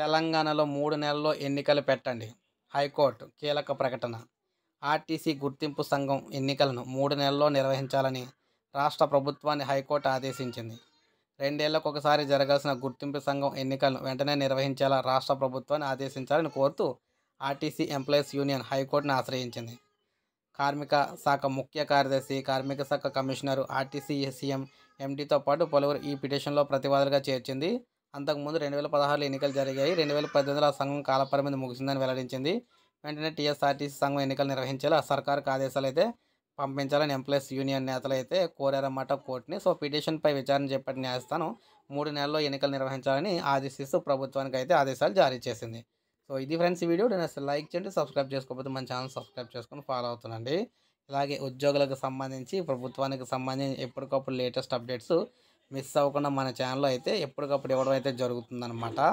తెలంగాణలో మూడు నెలల్లో ఎన్నికలు పెట్టండి హైకోర్టు కీలక ప్రకటన ఆర్టీసీ గుర్తింపు సంఘం ఎన్నికలను మూడు నెలల్లో నిర్వహించాలని రాష్ట్ర ప్రభుత్వాన్ని హైకోర్టు ఆదేశించింది రెండేళ్లకు ఒకసారి జరగాల్సిన గుర్తింపు సంఘం ఎన్నికలను వెంటనే నిర్వహించేలా రాష్ట్ర ప్రభుత్వాన్ని ఆదేశించాలని కోరుతూ ఆర్టీసీ ఎంప్లాయీస్ యూనియన్ హైకోర్టును ఆశ్రయించింది కార్మిక శాఖ ముఖ్య కార్యదర్శి కార్మిక శాఖ కమిషనరు ఆర్టీసీ సీఎం ఎండితో పాటు పలువురు ఈ పిటిషన్లో ప్రతివాదులుగా చేర్చింది అంతకుముందు రెండు వేల పదహారులో ఎన్నికలు జరిగాయి రెండు వేల పద్దెనిమిదిలో ఆ సంఘం కాలపరిమితి ముగిసిందని వెల్లడించింది వెంటనే టీఎస్ఆర్టీసీ సంఘం ఎన్నికలు నిర్వహించేలా సర్కార్కి ఆదేశాలు అయితే పంపించాలని ఎంప్లాయీస్ యూనియన్ నేతలు అయితే కోరారన్నమాట కోర్టుని సో పిటిషన్పై విచారణ చేపట్టిన న్యాయస్థానం మూడు నెలల్లో ఎన్నికలు నిర్వహించాలని ఆదేశిస్తూ ప్రభుత్వానికి అయితే ఆదేశాలు జారీ చేసింది సో ఇది ఫ్రెండ్స్ ఈ వీడియో నేను లైక్ చేయండి సబ్స్క్రైబ్ చేసుకోకపోతే మన ఛానల్ సబ్స్క్రైబ్ చేసుకొని ఫాలో అవుతుందండి ఇలాగే ఉద్యోగులకు సంబంధించి ప్రభుత్వానికి సంబంధించి ఎప్పటికప్పుడు లేటెస్ట్ అప్డేట్స్ మిస్ అవ్వకుండా మన ఛానల్లో అయితే ఎప్పటికప్పుడు ఇవ్వడం అయితే జరుగుతుందనమాట